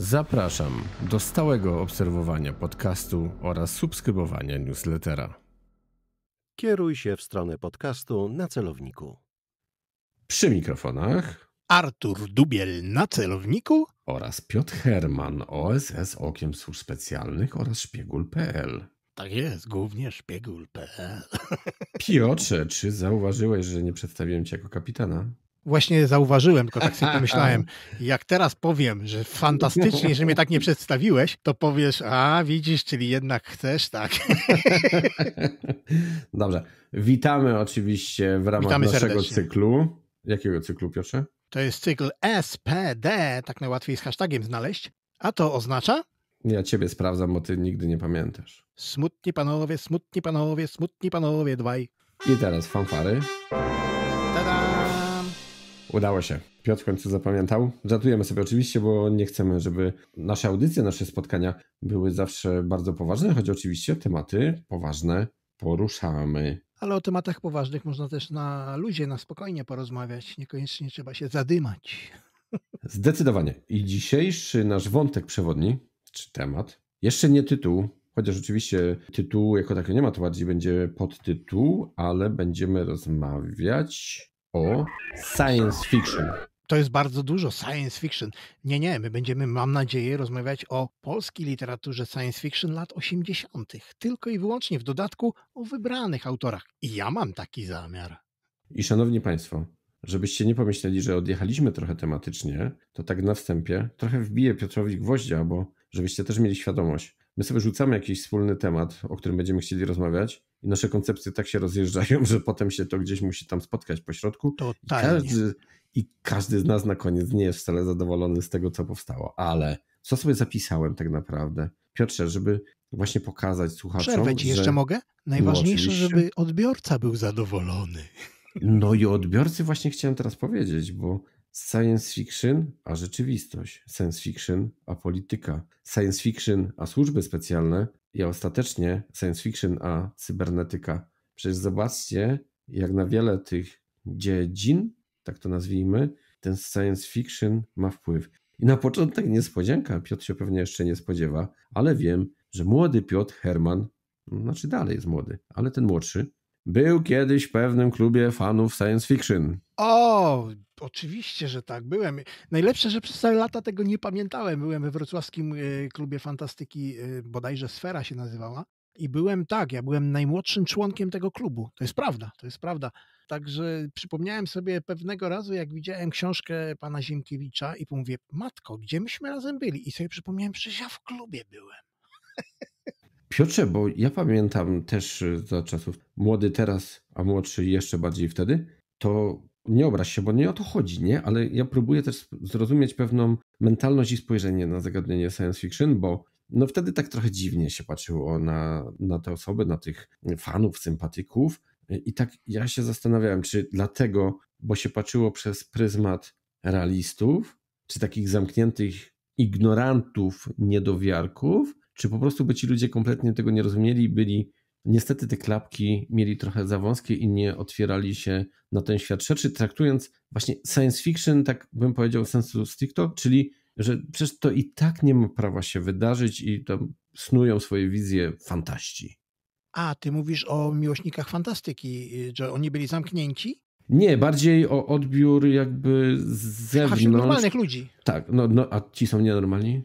Zapraszam do stałego obserwowania podcastu oraz subskrybowania newslettera. Kieruj się w stronę podcastu na celowniku. Przy mikrofonach Artur Dubiel na celowniku oraz Piotr Herman, OSS Okiem Służb Specjalnych oraz Szpiegul.pl. Tak jest, głównie szpiegul.pl. Piotrze, czy zauważyłeś, że nie przedstawiłem cię jako kapitana? właśnie zauważyłem, tylko tak sobie pomyślałem, jak teraz powiem, że fantastycznie, że mnie tak nie przedstawiłeś, to powiesz, a widzisz, czyli jednak chcesz, tak. Dobrze. Witamy oczywiście w ramach Witamy naszego serdecznie. cyklu. Jakiego cyklu, Piotrze? To jest cykl SPD, tak najłatwiej z hashtagiem znaleźć. A to oznacza? Ja ciebie sprawdzam, bo ty nigdy nie pamiętasz. Smutni panowie, smutni panowie, smutni panowie, dwaj. I teraz fanfary. Udało się. Piotr w końcu zapamiętał. Żartujemy sobie oczywiście, bo nie chcemy, żeby nasze audycje, nasze spotkania były zawsze bardzo poważne, choć oczywiście tematy poważne poruszamy. Ale o tematach poważnych można też na luzie, na spokojnie porozmawiać. Niekoniecznie trzeba się zadymać. Zdecydowanie. I dzisiejszy nasz wątek przewodni, czy temat, jeszcze nie tytuł, chociaż oczywiście tytułu jako takiego nie ma, to bardziej będzie podtytuł, ale będziemy rozmawiać o science fiction. To jest bardzo dużo science fiction. Nie, nie, my będziemy, mam nadzieję, rozmawiać o polskiej literaturze science fiction lat 80., tylko i wyłącznie w dodatku o wybranych autorach. I ja mam taki zamiar. I szanowni Państwo, żebyście nie pomyśleli, że odjechaliśmy trochę tematycznie, to tak na wstępie trochę wbiję Piotrowi gwoździa, bo żebyście też mieli świadomość, my sobie rzucamy jakiś wspólny temat, o którym będziemy chcieli rozmawiać i nasze koncepcje tak się rozjeżdżają, że potem się to gdzieś musi tam spotkać po środku. I każdy, I każdy z nas na koniec nie jest wcale zadowolony z tego, co powstało. Ale co sobie zapisałem tak naprawdę? Piotrze, żeby właśnie pokazać słuchaczom. Przerwę ci że... jeszcze mogę? Najważniejsze, no, żeby odbiorca był zadowolony. No i odbiorcy właśnie chciałem teraz powiedzieć, bo Science fiction, a rzeczywistość. Science fiction, a polityka. Science fiction, a służby specjalne. I ostatecznie science fiction, a cybernetyka. Przecież zobaczcie, jak na wiele tych dziedzin, tak to nazwijmy, ten science fiction ma wpływ. I na początek niespodzianka, Piotr się pewnie jeszcze nie spodziewa, ale wiem, że młody Piotr Herman, znaczy dalej jest młody, ale ten młodszy, był kiedyś w pewnym klubie fanów science fiction. O, oczywiście, że tak, byłem. Najlepsze, że przez całe lata tego nie pamiętałem. Byłem we wrocławskim e, klubie fantastyki, e, bodajże Sfera się nazywała. I byłem tak, ja byłem najmłodszym członkiem tego klubu. To jest prawda, to jest prawda. Także przypomniałem sobie pewnego razu, jak widziałem książkę pana Ziemkiewicza i mówię, matko, gdzie myśmy razem byli? I sobie przypomniałem, że ja w klubie byłem. Piotrze, bo ja pamiętam też y, za czasów młody teraz, a młodszy jeszcze bardziej wtedy, to nie obraź się, bo nie o to chodzi, nie? Ale ja próbuję też zrozumieć pewną mentalność i spojrzenie na zagadnienie science fiction, bo no wtedy tak trochę dziwnie się patrzyło na, na te osoby, na tych fanów, sympatyków. I tak ja się zastanawiałem, czy dlatego, bo się patrzyło przez pryzmat realistów, czy takich zamkniętych ignorantów, niedowiarków, czy po prostu by ci ludzie kompletnie tego nie rozumieli, byli niestety te klapki mieli trochę za wąskie i nie otwierali się na ten świat rzeczy, traktując właśnie science fiction, tak bym powiedział, sensu stricto, czyli że przecież to i tak nie ma prawa się wydarzyć i tam snują swoje wizje fantaści. A, ty mówisz o miłośnikach fantastyki, że oni byli zamknięci? Nie, bardziej o odbiór jakby z zewnątrz. A, normalnych ludzi. Tak, no, no a ci są nienormalni?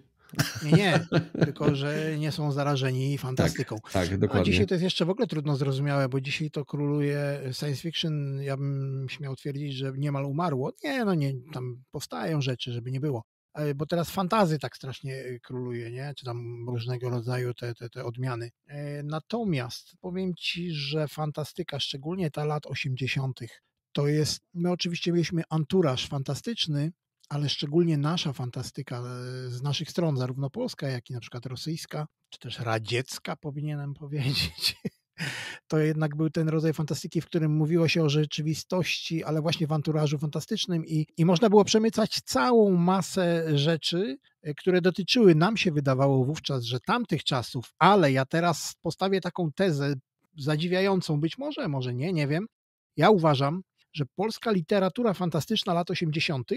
Nie, nie, tylko że nie są zarażeni fantastyką. Tak, tak, no, dokładnie. A dzisiaj to jest jeszcze w ogóle trudno zrozumiałe, bo dzisiaj to króluje science fiction, ja bym śmiał twierdzić, że niemal umarło. Nie, no nie, tam powstają rzeczy, żeby nie było. E, bo teraz fantazy tak strasznie e, króluje, nie? Czy tam różnego rodzaju te, te, te odmiany. E, natomiast powiem ci, że fantastyka, szczególnie ta lat 80., to jest, my oczywiście mieliśmy anturaż fantastyczny, ale szczególnie nasza fantastyka e, z naszych stron, zarówno polska, jak i na przykład rosyjska, czy też radziecka, powinienem powiedzieć. To jednak był ten rodzaj fantastyki, w którym mówiło się o rzeczywistości, ale właśnie w anturażu fantastycznym, i, i można było przemycać całą masę rzeczy, e, które dotyczyły, nam się wydawało wówczas, że tamtych czasów, ale ja teraz postawię taką tezę zadziwiającą, być może, może nie, nie wiem. Ja uważam, że polska literatura fantastyczna lat 80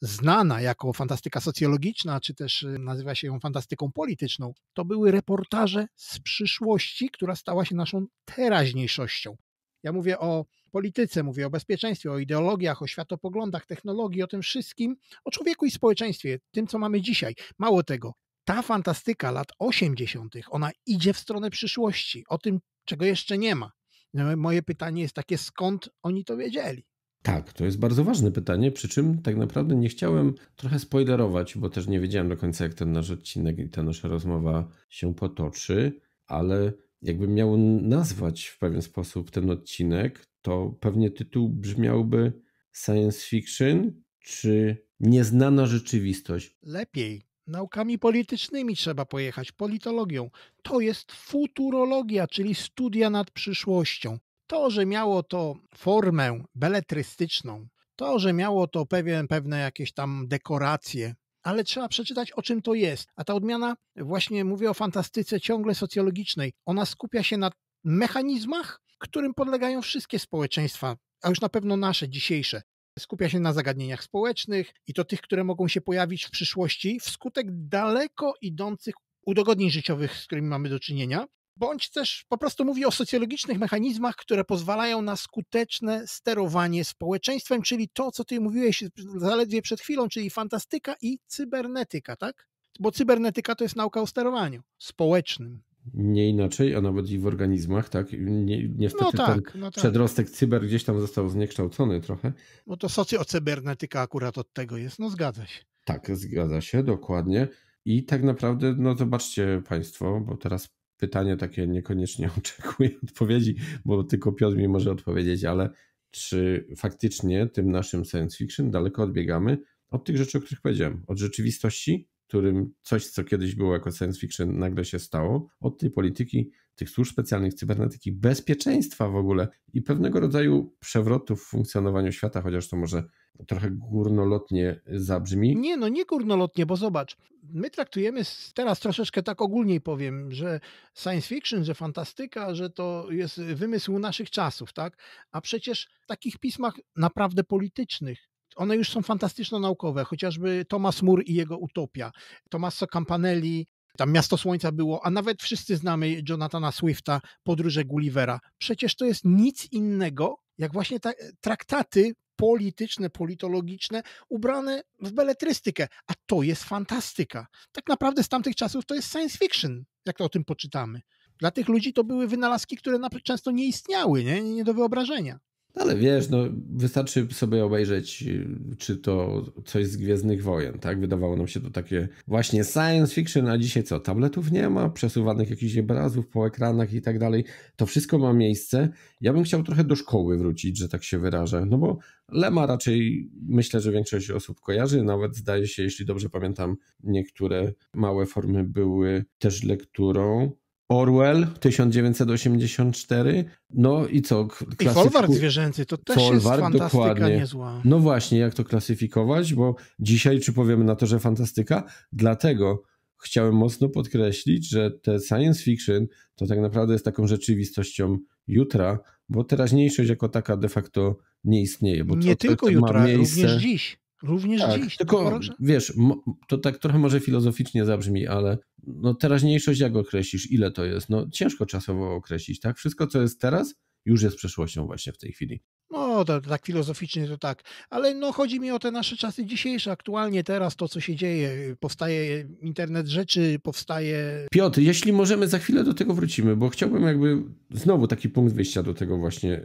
znana jako fantastyka socjologiczna, czy też y, nazywa się ją fantastyką polityczną, to były reportaże z przyszłości, która stała się naszą teraźniejszością. Ja mówię o polityce, mówię o bezpieczeństwie, o ideologiach, o światopoglądach, technologii, o tym wszystkim, o człowieku i społeczeństwie, tym, co mamy dzisiaj. Mało tego, ta fantastyka lat 80., ona idzie w stronę przyszłości, o tym, czego jeszcze nie ma. No, moje pytanie jest takie, skąd oni to wiedzieli? Tak, to jest bardzo ważne pytanie, przy czym tak naprawdę nie chciałem trochę spoilerować, bo też nie wiedziałem do końca, jak ten nasz odcinek i ta nasza rozmowa się potoczy, ale jakbym miał nazwać w pewien sposób ten odcinek, to pewnie tytuł brzmiałby Science Fiction czy Nieznana Rzeczywistość. Lepiej. Naukami politycznymi trzeba pojechać, politologią. To jest futurologia, czyli studia nad przyszłością. To, że miało to formę beletrystyczną, to, że miało to pewien, pewne jakieś tam dekoracje, ale trzeba przeczytać, o czym to jest. A ta odmiana, właśnie mówię o fantastyce ciągle socjologicznej, ona skupia się na mechanizmach, którym podlegają wszystkie społeczeństwa, a już na pewno nasze dzisiejsze. Skupia się na zagadnieniach społecznych i to tych, które mogą się pojawić w przyszłości wskutek daleko idących udogodnień życiowych, z którymi mamy do czynienia, bądź też po prostu mówi o socjologicznych mechanizmach, które pozwalają na skuteczne sterowanie społeczeństwem, czyli to, co ty mówiłeś zaledwie przed chwilą, czyli fantastyka i cybernetyka, tak? Bo cybernetyka to jest nauka o sterowaniu społecznym. Nie inaczej, a nawet i w organizmach, tak? Nie, niestety no tak, ten no tak. przedrostek cyber gdzieś tam został zniekształcony trochę. No to socjocybernetyka akurat od tego jest, no zgadza się. Tak, zgadza się, dokładnie. I tak naprawdę, no zobaczcie Państwo, bo teraz pytanie takie niekoniecznie oczekuję odpowiedzi, bo tylko Piotr mi może odpowiedzieć, ale czy faktycznie tym naszym science fiction daleko odbiegamy od tych rzeczy, o których powiedziałem, od rzeczywistości, którym coś, co kiedyś było jako science fiction, nagle się stało, od tej polityki, tych służb specjalnych, cybernetyki, bezpieczeństwa w ogóle i pewnego rodzaju przewrotów w funkcjonowaniu świata, chociaż to może trochę górnolotnie zabrzmi. Nie, no nie górnolotnie, bo zobacz, my traktujemy teraz troszeczkę tak ogólniej powiem, że science fiction, że fantastyka, że to jest wymysł naszych czasów, tak? A przecież w takich pismach naprawdę politycznych one już są fantastyczno-naukowe, chociażby Thomas Moore i jego Utopia, Tommaso Campanelli, tam Miasto Słońca było, a nawet wszyscy znamy Jonathana Swifta, Podróże Gullivera. Przecież to jest nic innego, jak właśnie e, traktaty polityczne, politologiczne, ubrane w beletrystykę, a to jest fantastyka. Tak naprawdę z tamtych czasów to jest science fiction, jak to o tym poczytamy. Dla tych ludzi to były wynalazki, które często nie istniały, nie, nie do wyobrażenia. No ale wiesz, no, wystarczy sobie obejrzeć, y, czy to coś z Gwiezdnych Wojen, tak? Wydawało nam się to takie właśnie science fiction, a dzisiaj co? Tabletów nie ma, przesuwanych jakichś obrazów po ekranach i tak dalej. To wszystko ma miejsce. Ja bym chciał trochę do szkoły wrócić, że tak się wyrażę, no bo Lema raczej myślę, że większość osób kojarzy, nawet zdaje się, jeśli dobrze pamiętam, niektóre małe formy były też lekturą. Orwell 1984. No i co? Klasyfiku... I folwark zwierzęcy to też folwark, jest fantastyka dokładnie. niezła. No właśnie, jak to klasyfikować, bo dzisiaj czy powiemy na to, że fantastyka? Dlatego chciałem mocno podkreślić, że te science fiction to tak naprawdę jest taką rzeczywistością jutra, bo teraźniejszość jako taka de facto nie istnieje. Bo nie to, tylko to, to również dziś. Również tak, dziś. Tylko wiesz, to tak trochę może filozoficznie zabrzmi, ale no teraźniejszość jak określisz, ile to jest? No ciężko czasowo określić, tak? Wszystko, co jest teraz, już jest przeszłością właśnie w tej chwili. No, tak filozoficznie to tak, ale no chodzi mi o te nasze czasy dzisiejsze, aktualnie teraz to, co się dzieje, powstaje internet rzeczy, powstaje... Piotr, jeśli możemy, za chwilę do tego wrócimy, bo chciałbym jakby znowu taki punkt wyjścia do tego właśnie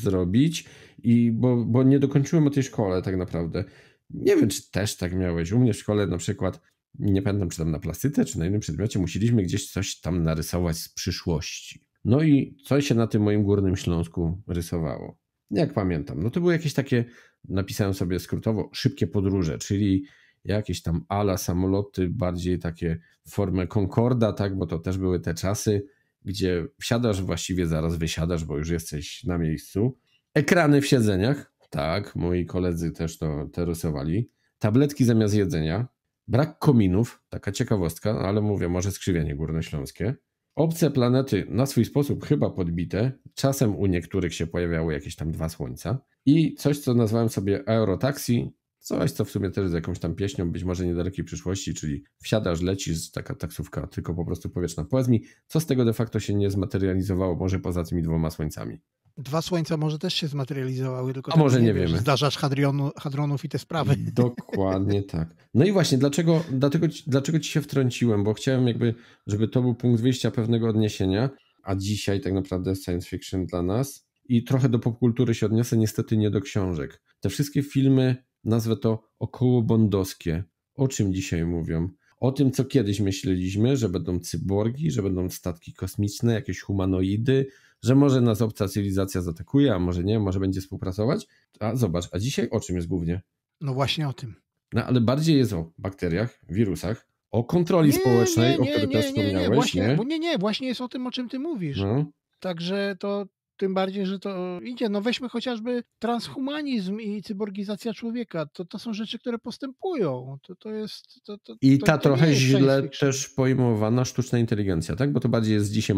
zrobić, i bo, bo nie dokończyłem o tej szkole tak naprawdę. Nie wiem, czy też tak miałeś. U mnie w szkole na przykład, nie pamiętam czy tam na plastyce, czy na innym przedmiocie, musieliśmy gdzieś coś tam narysować z przyszłości. No i coś się na tym moim górnym Śląsku rysowało? Jak pamiętam, no to były jakieś takie, napisałem sobie skrótowo, szybkie podróże, czyli jakieś tam ala samoloty, bardziej takie formę Concorda, tak, bo to też były te czasy, gdzie wsiadasz, właściwie zaraz wysiadasz, bo już jesteś na miejscu. Ekrany w siedzeniach, tak, moi koledzy też to te rysowali. Tabletki zamiast jedzenia, brak kominów, taka ciekawostka, no ale mówię, może skrzywienie górnośląskie. Obce planety na swój sposób chyba podbite, czasem u niektórych się pojawiały jakieś tam dwa słońca. I coś, co nazwałem sobie aerotaxi, coś, co w sumie też z jakąś tam pieśnią, być może niedalekiej przyszłości, czyli wsiadasz, lecisz, taka taksówka, tylko po prostu powietrzna. Powiedz mi, co z tego de facto się nie zmaterializowało, może poza tymi dwoma słońcami? Dwa słońca może też się zmaterializowały, tylko A może nie, nie wiemy. Zdarzasz hadronu, hadronów i te sprawy. Dokładnie tak. No i właśnie, dlaczego, dlatego, dlaczego ci się wtrąciłem? Bo chciałem jakby, żeby to był punkt wyjścia pewnego odniesienia, a dzisiaj tak naprawdę science fiction dla nas. I trochę do popkultury się odniosę, niestety nie do książek. Te wszystkie filmy, nazwę to około bondowskie. O czym dzisiaj mówią? o tym, co kiedyś myśleliśmy, że będą cyborgi, że będą statki kosmiczne, jakieś humanoidy, że może nas obca cywilizacja zaatakuje, a może nie, może będzie współpracować. A zobacz, a dzisiaj o czym jest głównie? No właśnie o tym. No ale bardziej jest o bakteriach, wirusach, o kontroli nie, społecznej, nie, o której też wspomniałeś. Nie, właśnie, nie? nie, nie, właśnie jest o tym, o czym ty mówisz. No. Także to, tym bardziej, że to idzie. No weźmy chociażby transhumanizm i cyborgizacja człowieka. To, to są rzeczy, które postępują. To, to jest. To, to, I ta trochę źle też pojmowana sztuczna inteligencja, tak? Bo to bardziej jest dzisiaj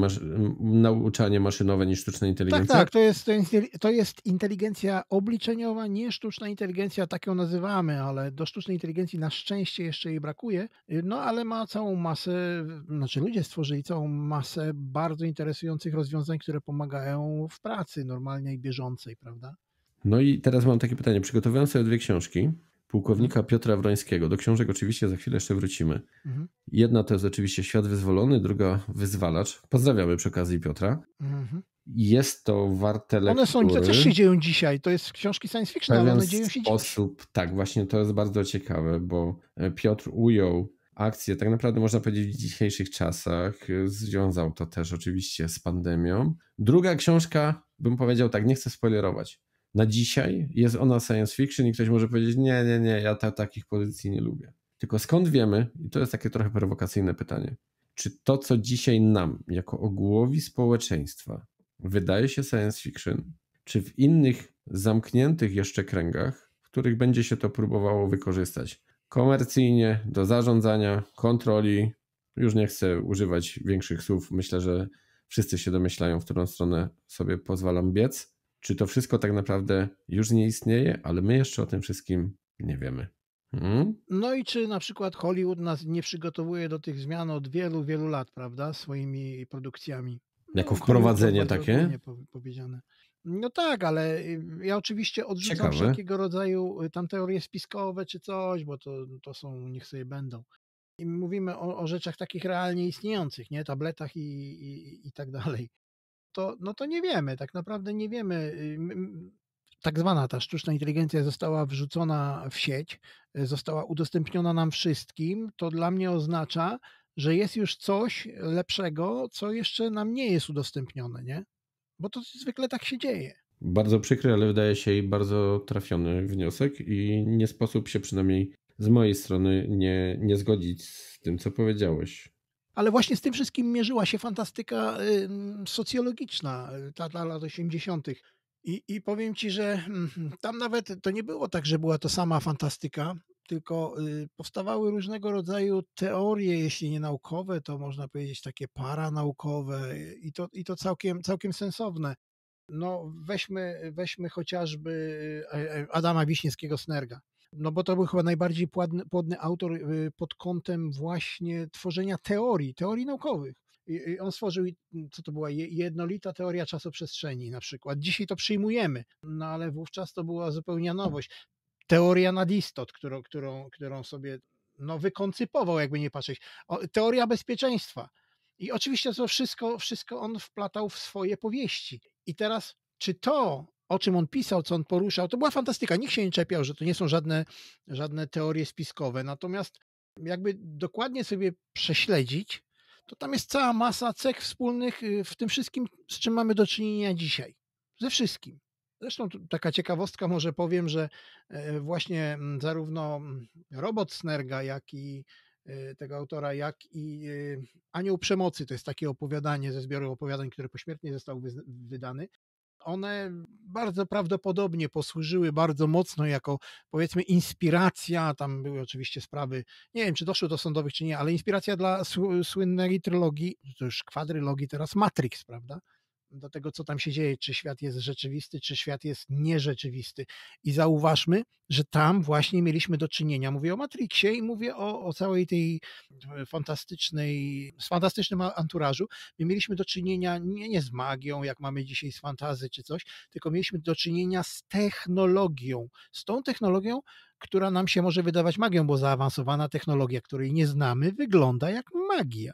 nauczanie maszynowe niż sztuczna tak, inteligencja. Tak, tak. To jest, to, jest, to jest inteligencja obliczeniowa, nie sztuczna inteligencja, tak ją nazywamy, ale do sztucznej inteligencji na szczęście jeszcze jej brakuje. No ale ma całą masę, znaczy ludzie stworzyli całą masę bardzo interesujących rozwiązań, które pomagają w pracy normalnej, bieżącej, prawda? No i teraz mam takie pytanie. Przygotowałem sobie dwie książki pułkownika mhm. Piotra Wrońskiego. Do książek oczywiście za chwilę jeszcze wrócimy. Mhm. Jedna to jest oczywiście Świat Wyzwolony, druga Wyzwalacz. Pozdrawiamy przy okazji Piotra. Mhm. Jest to warte lektury. One są, to też się dzieją dzisiaj. To jest książki science fiction, ale one dzieją się sposób, dzisiaj. Tak, właśnie to jest bardzo ciekawe, bo e, Piotr ujął akcje, tak naprawdę można powiedzieć w dzisiejszych czasach, y, związał to też oczywiście z pandemią. Druga książka, bym powiedział tak, nie chcę spoilerować. Na dzisiaj jest ona science fiction i ktoś może powiedzieć, nie, nie, nie, ja ta, takich pozycji nie lubię. Tylko skąd wiemy, i to jest takie trochę prowokacyjne pytanie, czy to, co dzisiaj nam, jako ogółowi społeczeństwa, wydaje się science fiction, czy w innych zamkniętych jeszcze kręgach, w których będzie się to próbowało wykorzystać, komercyjnie, do zarządzania, kontroli. Już nie chcę używać większych słów. Myślę, że wszyscy się domyślają, w którą stronę sobie pozwalam biec. Czy to wszystko tak naprawdę już nie istnieje, ale my jeszcze o tym wszystkim nie wiemy. Hmm? No i czy na przykład Hollywood nas nie przygotowuje do tych zmian od wielu, wielu lat, prawda? Swoimi produkcjami. Jako no, wprowadzenie takie? Powiedziane. No tak, ale y, ja oczywiście odrzucam Ciekawe. wszelkiego rodzaju y, tam teorie spiskowe czy coś, bo to, no, to są, niech sobie będą. I mówimy o, o rzeczach takich realnie istniejących, nie? Tabletach i, i, i tak dalej. To, no to nie wiemy, tak naprawdę nie wiemy. Y, tak zwana ta sztuczna inteligencja została wrzucona w sieć, została udostępniona nam wszystkim. To dla mnie oznacza, że jest już coś lepszego, co jeszcze nam nie jest udostępnione, nie? Bo to zwykle tak się dzieje. Bardzo przykry, ale wydaje się i bardzo trafiony wniosek i nie sposób się przynajmniej z mojej strony nie, nie zgodzić z tym, co powiedziałeś. Ale właśnie z tym wszystkim mierzyła się fantastyka socjologiczna, y, ta dla lat 80. I, I powiem ci, że mm, tam nawet to nie było tak, że była to sama fantastyka, tylko y, powstawały różnego rodzaju teorie, jeśli nie naukowe, to można powiedzieć takie paranaukowe i to, i to całkiem, całkiem sensowne. No weźmy, weźmy chociażby e, e, Adama Wiśniewskiego-Snerga no bo to był chyba najbardziej płodny, płodny, autor y, pod kątem właśnie tworzenia teorii, teorii naukowych. I on stworzył, co to była, jednolita teoria czasoprzestrzeni na przykład. Dzisiaj to przyjmujemy, no ale wówczas to była zupełnie nowość teoria nadistot, którą, którą, którą sobie no, wykoncypował, jakby nie patrzeć. O, teoria bezpieczeństwa. I oczywiście to wszystko, wszystko on wplatał w swoje powieści. I teraz, czy to, o czym on pisał, co on poruszał, to była fantastyka. Nikt się nie czepiał, że to nie są żadne, żadne teorie spiskowe. Natomiast, jakby dokładnie sobie prześledzić, to tam jest cała masa cech wspólnych y, w tym wszystkim, z czym mamy do czynienia dzisiaj. Ze wszystkim. Zresztą taka ciekawostka może powiem, że e, właśnie mm, zarówno mm, robot Snerga, jak i e, tego autora, jak i e, Anioł Przemocy, to jest takie opowiadanie ze zbioru opowiadań, które pośmiertnie został wydany. One bardzo prawdopodobnie posłużyły bardzo mocno jako powiedzmy inspiracja, tam były oczywiście sprawy, nie wiem czy doszły do sądowych czy nie, ale inspiracja dla słynnej trylogii, to już kwadrylogii teraz Matrix, prawda? do tego, co tam się dzieje, czy świat jest rzeczywisty, czy świat jest nierzeczywisty. I zauważmy, że tam właśnie mieliśmy do czynienia, mówię o Matrixie i mówię o, o całej tej e, fantastycznej, z fantastycznym anturażu. My mieliśmy do czynienia nie, nie z magią, jak mamy dzisiaj z fantazy czy coś, tylko mieliśmy do czynienia z technologią, z tą technologią, która nam się może wydawać magią, bo zaawansowana technologia, której nie znamy, wygląda jak magia.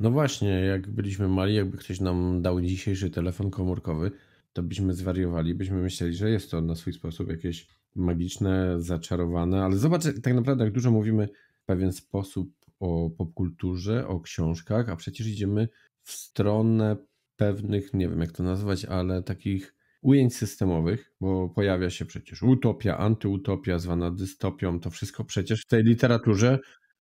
No właśnie, jak byliśmy mali, jakby ktoś nam dał dzisiejszy telefon komórkowy, to byśmy zwariowali, byśmy myśleli, że jest to na swój sposób jakieś magiczne, zaczarowane, ale zobacz tak naprawdę jak dużo mówimy w pewien sposób o popkulturze, o książkach, a przecież idziemy w stronę pewnych, nie wiem jak to nazwać, ale takich ujęć systemowych, bo pojawia się przecież utopia, antyutopia, zwana dystopią, to wszystko przecież w tej literaturze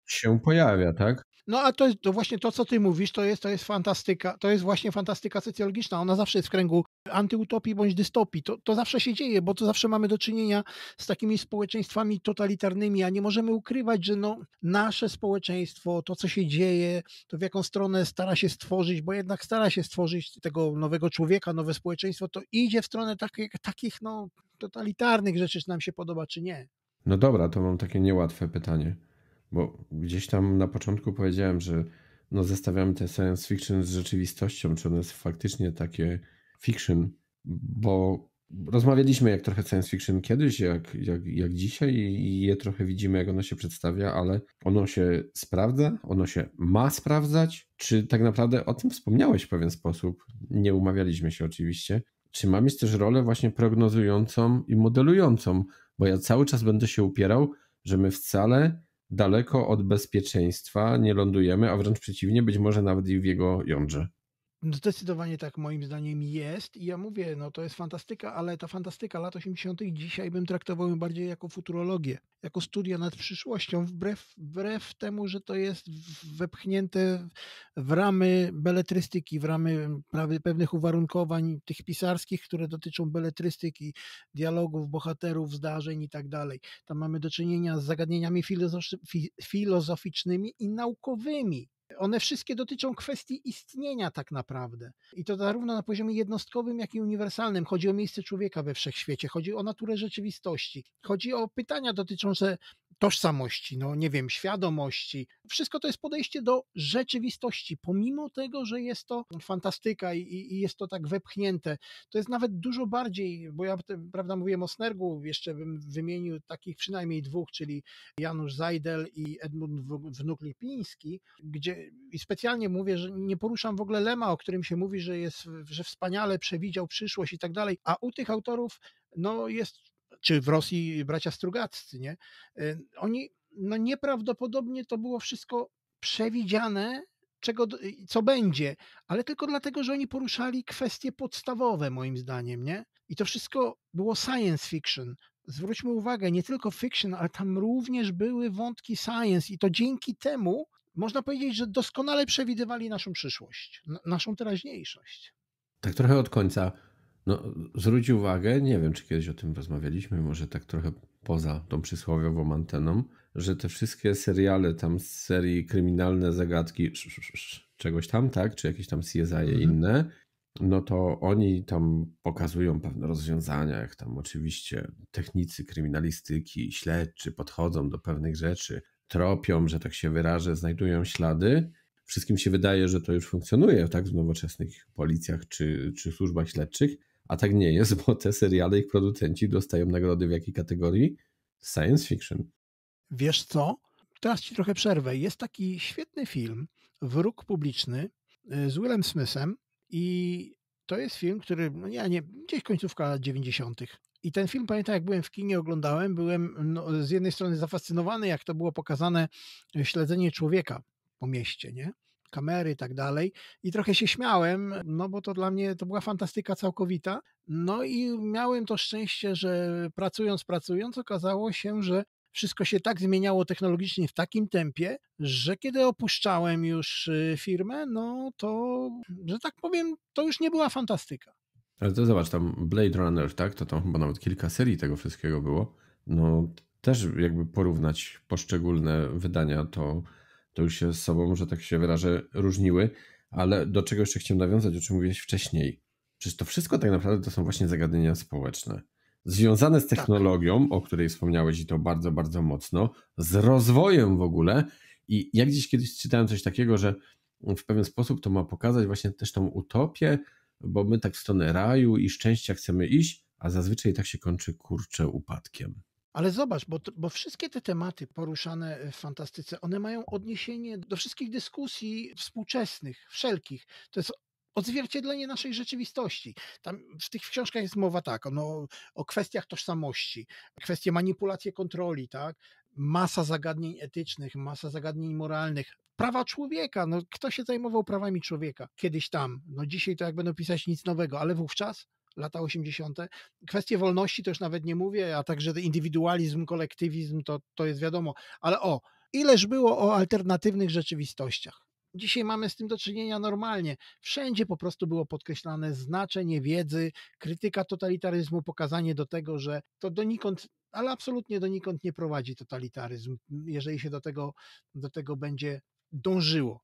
się pojawia, tak? No a to jest to właśnie to, co ty mówisz, to jest, to jest fantastyka, to jest właśnie fantastyka socjologiczna. Ona zawsze jest w kręgu antyutopii bądź dystopii. To, to zawsze się dzieje, bo to zawsze mamy do czynienia z takimi społeczeństwami totalitarnymi, a nie możemy ukrywać, że no, nasze społeczeństwo, to co się dzieje, to w jaką stronę stara się stworzyć, bo jednak stara się stworzyć tego nowego człowieka, nowe społeczeństwo, to idzie w stronę takich, takich no, totalitarnych rzeczy, czy nam się podoba, czy nie. No dobra, to mam takie niełatwe pytanie. Bo gdzieś tam na początku powiedziałem, że no zestawiamy te science fiction z rzeczywistością, czy one jest faktycznie takie fiction, bo rozmawialiśmy jak trochę science fiction kiedyś, jak, jak, jak dzisiaj i je trochę widzimy, jak ono się przedstawia, ale ono się sprawdza, ono się ma sprawdzać, czy tak naprawdę o tym wspomniałeś w pewien sposób, nie umawialiśmy się oczywiście, czy ma mieć też rolę właśnie prognozującą i modelującą, bo ja cały czas będę się upierał, że my wcale Daleko od bezpieczeństwa nie lądujemy, a wręcz przeciwnie, być może nawet i w jego jądrze Zdecydowanie tak moim zdaniem jest i ja mówię, no to jest fantastyka, ale ta fantastyka lat 80. dzisiaj bym traktował ją bardziej jako futurologię, jako studia nad przyszłością, wbrew, wbrew temu, że to jest wepchnięte w ramy beletrystyki, w ramy prawie pewnych uwarunkowań tych pisarskich, które dotyczą beletrystyki, dialogów, bohaterów, zdarzeń i tak dalej. Tam mamy do czynienia z zagadnieniami filozoficznymi i naukowymi one wszystkie dotyczą kwestii istnienia tak naprawdę. I to zarówno na poziomie jednostkowym, jak i uniwersalnym. Chodzi o miejsce człowieka we wszechświecie, chodzi o naturę rzeczywistości, chodzi o pytania dotyczące tożsamości, no nie wiem, świadomości. Wszystko to jest podejście do rzeczywistości, pomimo tego, że jest to fantastyka i, i jest to tak wepchnięte. To jest nawet dużo bardziej, bo ja prawda mówiłem o Snergu, jeszcze bym wymienił takich przynajmniej dwóch, czyli Janusz Zajdel i Edmund Wnuk Lipiński, gdzie i specjalnie mówię, że nie poruszam w ogóle Lema, o którym się mówi, że jest, że wspaniale przewidział przyszłość i tak dalej, a u tych autorów no jest czy w Rosji bracia Strugaccy, nie? Oni, no nieprawdopodobnie to było wszystko przewidziane, czego, y, co będzie, ale tylko dlatego, że oni poruszali kwestie podstawowe, moim zdaniem, nie? I to wszystko było science fiction. Zwróćmy uwagę, nie tylko fiction, ale tam również były wątki science, i to dzięki temu można powiedzieć, że doskonale przewidywali naszą przyszłość, naszą teraźniejszość. Tak trochę od końca. No, zwróć uwagę, nie wiem, czy kiedyś o tym rozmawialiśmy, może tak trochę poza tą przysłowiową anteną, że te wszystkie seriale tam z serii kryminalne zagadki, sz, sz, sz, czegoś tam, tak, czy jakieś tam CSI mhm. inne, no to oni tam pokazują pewne rozwiązania, jak tam oczywiście technicy kryminalistyki, śledczy podchodzą do pewnych rzeczy, tropią, że tak się wyrażę, znajdują ślady. Wszystkim się wydaje, że to już funkcjonuje tak w nowoczesnych policjach czy, czy służbach śledczych, a tak nie jest, bo te seriale, ich producenci dostają nagrody w jakiej kategorii? Science fiction. Wiesz co? Teraz ci trochę przerwę. Jest taki świetny film, Wróg Publiczny, y, z Willem Smithem i to jest film, który, no ja nie, gdzieś końcówka lat 90. I ten film, pamiętam, jak byłem w kinie, oglądałem, byłem no, z jednej strony zafascynowany, jak to było pokazane y, śledzenie człowieka po mieście, nie? kamery i tak dalej. I trochę się śmiałem, no bo to dla mnie to była fantastyka całkowita. No i miałem to szczęście, że pracując, pracując, okazało się, że wszystko się tak zmieniało technologicznie w takim tempie, że kiedy opuszczałem już y, firmę, no to, że tak powiem, to już nie była fantastyka. Ale to zobacz, tam Blade Runner, tak? To tam chyba nawet kilka serii tego wszystkiego było. No też jakby porównać poszczególne wydania, to to już się z sobą, że tak się wyrażę, różniły, ale do czego jeszcze chciałem nawiązać, o czym mówiłeś wcześniej. Przecież to wszystko tak naprawdę to są właśnie zagadnienia społeczne. Związane z tak. technologią, tak. o której wspomniałeś i to bardzo, bardzo mocno, z rozwojem w ogóle. I jak gdzieś kiedyś czytałem coś takiego, że w pewien sposób to ma pokazać właśnie też tą utopię, bo my tak w stronę raju i szczęścia chcemy iść, a zazwyczaj tak się kończy kurczę upadkiem. Ale zobacz, bo, bo wszystkie te tematy poruszane e, w fantastyce, one mają odniesienie do wszystkich dyskusji współczesnych, wszelkich. To jest odzwierciedlenie naszej rzeczywistości. Tam w tych książkach jest mowa tak, no, o kwestiach tożsamości, kwestie manipulacji kontroli, tak? Masa zagadnień etycznych, masa zagadnień moralnych, prawa człowieka. No, kto się zajmował prawami człowieka kiedyś tam? No dzisiaj to jak będą pisać nic nowego, ale wówczas lata 80. Kwestie wolności też nawet nie mówię, a także indywidualizm, kolektywizm, to, to jest wiadomo. Ale o, ileż było o alternatywnych rzeczywistościach. Dzisiaj mamy z tym do czynienia normalnie. Wszędzie po prostu było podkreślane znaczenie wiedzy, krytyka totalitaryzmu, pokazanie do tego, że to donikąd ale absolutnie donikąd nie prowadzi totalitaryzm, jeżeli się do tego, do tego będzie dążyło.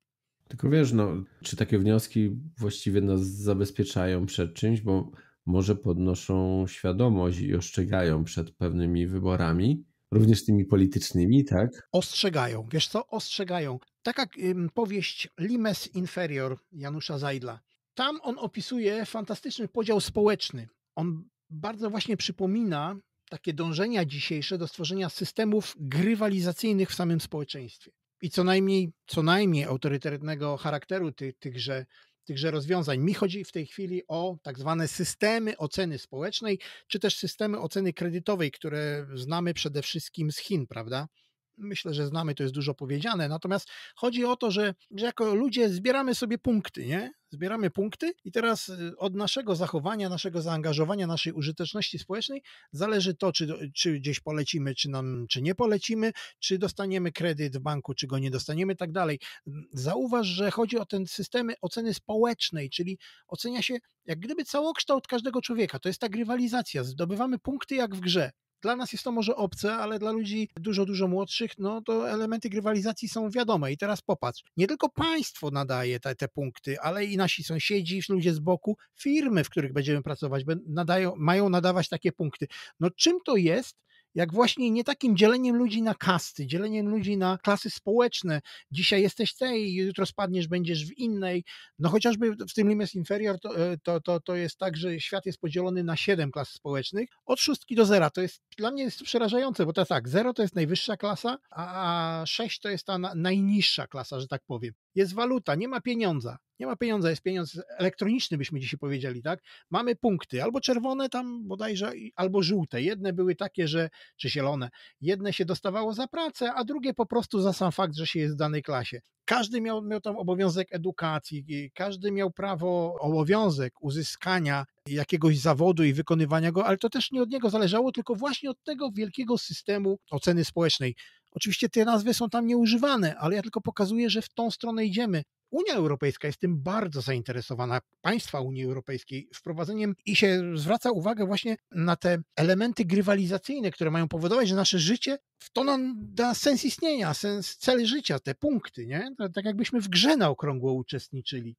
Tylko wiesz, no, czy takie wnioski właściwie nas zabezpieczają przed czymś, bo może podnoszą świadomość i ostrzegają przed pewnymi wyborami, również tymi politycznymi, tak? Ostrzegają, wiesz co, ostrzegają. Taka powieść Limes Inferior Janusza Zajdla. Tam on opisuje fantastyczny podział społeczny. On bardzo właśnie przypomina takie dążenia dzisiejsze do stworzenia systemów grywalizacyjnych w samym społeczeństwie. I co najmniej, co najmniej autorytetnego charakteru ty, tychże tychże rozwiązań. Mi chodzi w tej chwili o tak zwane systemy oceny społecznej, czy też systemy oceny kredytowej, które znamy przede wszystkim z Chin, prawda? myślę, że znamy, to jest dużo powiedziane. Natomiast chodzi o to, że, że jako ludzie zbieramy sobie punkty, nie? Zbieramy punkty i teraz y, od naszego zachowania, naszego zaangażowania, naszej użyteczności społecznej zależy to, czy, czy gdzieś polecimy, czy nam, czy nie polecimy, czy dostaniemy kredyt w banku, czy go nie dostaniemy, tak dalej. Zauważ, że chodzi o ten systemy oceny społecznej, czyli ocenia się jak gdyby całokształt każdego człowieka. To jest tak rywalizacja. Zdobywamy punkty jak w grze. Dla nas jest to może obce, ale dla ludzi dużo, dużo młodszych, no to elementy grywalizacji są wiadome. I teraz popatrz, nie tylko państwo nadaje te, te punkty, ale i nasi sąsiedzi, ludzie z boku, firmy, w których będziemy pracować, nadają, mają nadawać takie punkty. No czym to jest? jak właśnie nie takim dzieleniem ludzi na kasty, dzieleniem ludzi na klasy społeczne. Dzisiaj jesteś tej, jutro spadniesz, będziesz w innej. No chociażby w tym Limes Inferior to, e, to, to, to jest tak, że świat jest podzielony na siedem klas społecznych. Od szóstki do zera to jest dla mnie jest przerażające, bo to tak, zero to jest najwyższa klasa, a sześć to jest ta najniższa klasa, że tak powiem jest waluta, nie ma pieniądza. Nie ma pieniądza, jest pieniądz elektroniczny, byśmy dzisiaj powiedzieli, tak? Mamy punkty, albo czerwone tam bodajże, albo żółte. Jedne były takie, że, czy zielone, jedne się dostawało za pracę, a drugie po prostu za sam fakt, że się jest w danej klasie. Każdy miał, miał tam obowiązek edukacji, każdy miał prawo, obowiązek uzyskania jakiegoś zawodu i wykonywania go, ale to też nie od niego zależało, tylko właśnie od tego wielkiego systemu oceny społecznej. Oczywiście te nazwy są tam nieużywane, ale ja tylko pokazuję, że w tą stronę idziemy. Unia Europejska jest tym bardzo zainteresowana, państwa Unii Europejskiej, wprowadzeniem i się zwraca uwagę właśnie na te elementy grywalizacyjne, które mają powodować, że nasze życie w to nam da sens istnienia, sens cel życia, te punkty, nie? Tak jakbyśmy w grze na okrągło uczestniczyli.